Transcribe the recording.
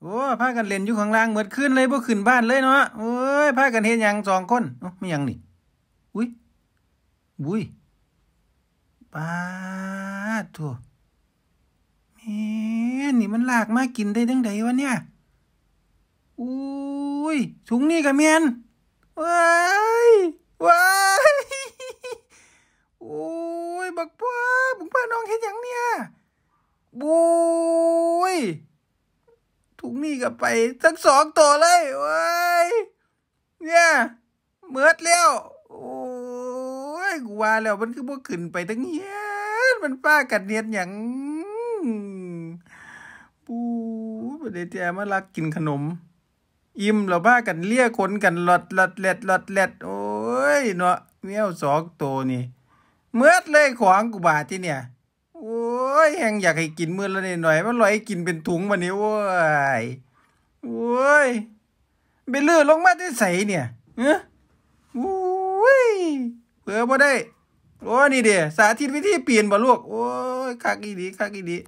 โอ้พากันเล่นอยู่ข้างล่างเหมือนขึ้นเลยพวกขึ้นบ้านเลยเนาะโอ้ยพากันเห็นยังสองคนเนาะไม่ยังนี่อุ้ยบุ้ยป้าทัวแม่นี่มันลากมากินได้ทั้งใดวะเนี่ยอุ้ยถุงนี่กับเมียนว้ายว้ายโอ้ยบักพ่อบักพ่อน้องเห็นยังเนี่ยบุ้ยทุกนี่ก็ไปทั้งสองตัวเลยเว้ยเนี่ยเมือดแล้วโอ้ยกูว่าแล้วมันคือพวกขึ้นไปทั้งเฮียมันป้ากัดเนียดอย่างปูประเดี๋ยวแอมาลักกินขนม อิ่มเราบ้ากัน เลี้ยคนกันหลอดหลอดเล็ดหลอดเล็ดโอ้ยเนาะเมี้ยวสองตัวนี่เมือดเลยขวางกูบาดที่เนี่ยโอ้ย แหงอยากให้กินมื้อละนหน่อย มันลอยให้กินเป็นถุงวันนี้โว้ย โอ้ยไปเลือลงมาที่ใสเนี่ยเฮ้โอ้ยเผื่อมาได้ โอ้นี่เดียสาธิตวิธีเปลี่ยนบ่ลูก โอ้ยคักอีดีคักอีดี